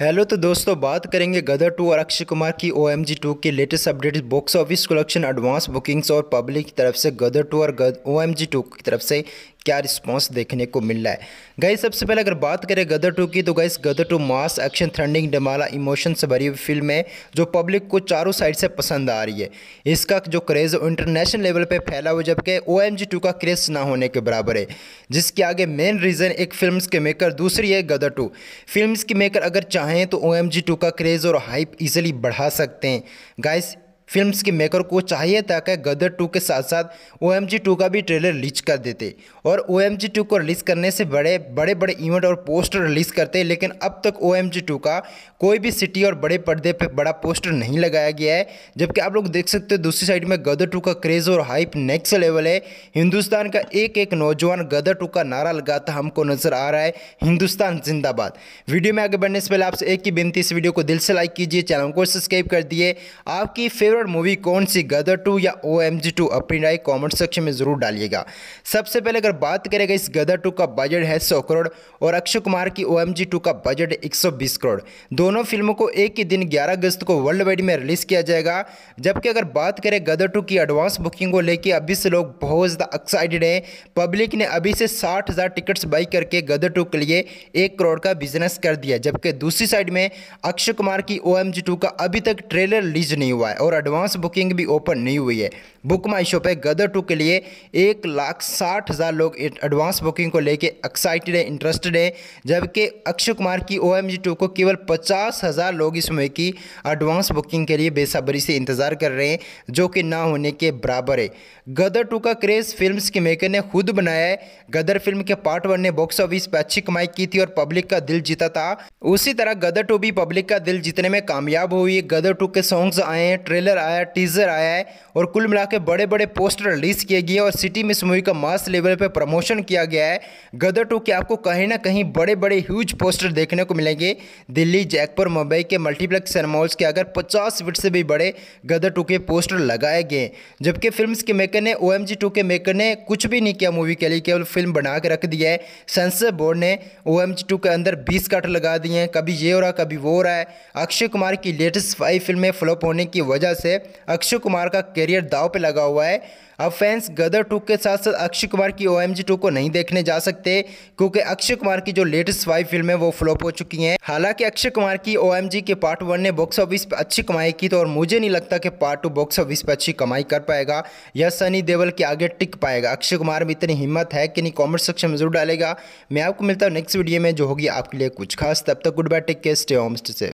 hello तो दोस्तों बात करेंगे गदर टू और अक्षय कुमार की ओ एम जी टू की latest update box office collection advance bookings और पब्लिक की तरफ से गदर टू और ओ एम जी टू की तरफ से क्या रिस्पांस देखने को मिल रहा है गई सबसे पहले अगर बात करें गदर टू की तो गई Gadar two mass action trending डमाला इमोशन से भरी हुई फिल्म है जो पब्लिक को चारों साइड से पसंद आ रही है इसका जो क्रेज़ इंटरनेशनल लेवल पर फैला हुआ जबकि ओ एम जी टू का क्रेज़ ना होने के बराबर है जिसके आगे मेन रीज़न एक फिल्म के मेकर दूसरी है गदर टू फिल्म के मेकर अगर चाहें तो ओ एम जी टू का क्रेज़ और हाइप ईजिली बढ़ा सकते हैं गाइस फिल्म के मेकर को चाहिए था कि गदर टू के साथ साथ ओ एम जी टू का भी ट्रेलर रिलीज कर देते और ओ एम जी टू को रिलीज़ करने से बड़े बड़े बड़े इवेंट और पोस्टर रिलीज़ करते लेकिन अब तक ओ एम जी टू का कोई भी सिटी और बड़े पर्दे पर बड़ा पोस्टर नहीं लगाया गया है जबकि आप लोग देख सकते हो दूसरी साइड में गदर टू का क्रेज़ और हाइप नेक्स्ट लेवल है हिंदुस्तान का एक एक नौजवान गदर टू का नारा लगाता हमको नज़र आ रहा है हिंदुस्तान जिंदाबाद वीडियो में आगे बढ़ने से पहले आपसे एक ही बेनती इस वीडियो को दिल से लाइक कीजिए चैनल को सब्सक्राइब कर दिए आपकी फेवरेट हॉरर मूवी कौन सी गदर टू या ओ एम जी टू अपनी राय कॉमेंट सेक्शन में ज़रूर डालिएगा सबसे पहले अगर बात करेगा इस गदर टू का बजट है सौ करोड़ और अक्षय कुमार की ओ एम जी टू का बजट एक सौ बीस करोड़ दोनों फिल्मों को एक ही दिन ग्यारह अगस्त को वर्ल्ड वाइड में रिलीज़ किया जाएगा जबकि अगर बात करें गदर टू की एडवांस बुकिंग को लेकर अभी से लोग बहुत ज़्यादा एक्साइटेड हैं पब्लिक ने अभी से साठ हज़ार टिकट्स बाई करके गदर टू के लिए एक करोड़ का बिजनेस कर दिया जबकि दूसरी साइड में अक्षय कुमार की ओ एम जी टू का अभी तक ट्रेलर रिलीज नहीं हुआ है और एडवांस बुकिंग भी ओपन नहीं हुई है बुक माई शो पे गदर टू के लिए एक लाख साठ हज़ार लोग एडवांस बुकिंग को लेके एक्साइटेड है इंटरेस्टेड है जबकि अक्षय कुमार की ओ एम जी टू को केवल पचास हज़ार लोग इस मूवी की एडवांस बुकिंग के लिए बेसब्री से इंतज़ार कर रहे हैं जो कि ना होने के बराबर है गदर टू का क्रेज़ फिल्म के मेकर ने खुद बनाया है गदर फिल्म के पार्ट वन ने बॉक्स ऑफिस पर अच्छी कमाई की थी और पब्लिक का दिल जीता था उसी तरह गदर टू भी पब्लिक का दिल जीतने में कामयाब हुई गदर टू के सॉन्ग्स आए हैं ट्रेलर आया टीज़र आया है और कुल मिला बड़े बड़े पोस्टर रिलीज़ किए गए और सिटी में इस मूवी का मास लेवल पर प्रमोशन किया गया है गदर टू के आपको कहीं ना कहीं बड़े बड़े ह्यूज पोस्टर देखने को मिलेंगे दिल्ली जयपुर मुंबई के मल्टीप्लेक्स सिनेमॉल्स के अगर पचास फीट से भी बड़े गदर टू के पोस्टर लगाए गए जबकि फिल्म के मेकर ने ओ एम जी टू के मेकर ने कुछ भी नहीं किया मूवी के लिए केवल फिल्म बना के रख दिया है सेंसर बोर्ड ने ओ एम जी टू के अंदर बीस कट लगा दिए हैं कभी ये हो रहा कभी वो हो रहा है अक्षय कुमार की लेटेस्ट फाइव फिल्में फ्लॉप होने की वजह से अक्षय कुमार का करियर दाव पे लगा हुआ है अब फैंस गदर टू के साथ साथ अक्षय कुमार की ओ एम टू को नहीं देखने जा सकते क्योंकि अक्षय कुमार की जो लेटेस्ट फाइव फिल्म है वो फ्लॉप हो चुकी हैं हालांकि अक्षय कुमार की ओ एम के पार्ट वन ने बॉक्स ऑफिस पर अच्छी कमाई की तो और मुझे नहीं लगता कि पार्ट टू बॉक्स ऑफिस पर अच्छी कमाई कर पाएगा या सनी देवल के आगे टिक पाएगा अक्षय कुमार में इतनी हिम्मत है कि नहीं कॉमेंट सेक्शन में जरूर डालेगा मैं आपको मिलता हूँ नेक्स्ट वीडियो में जो होगी आपके लिए कुछ खास तब तक good bye take care stay home stay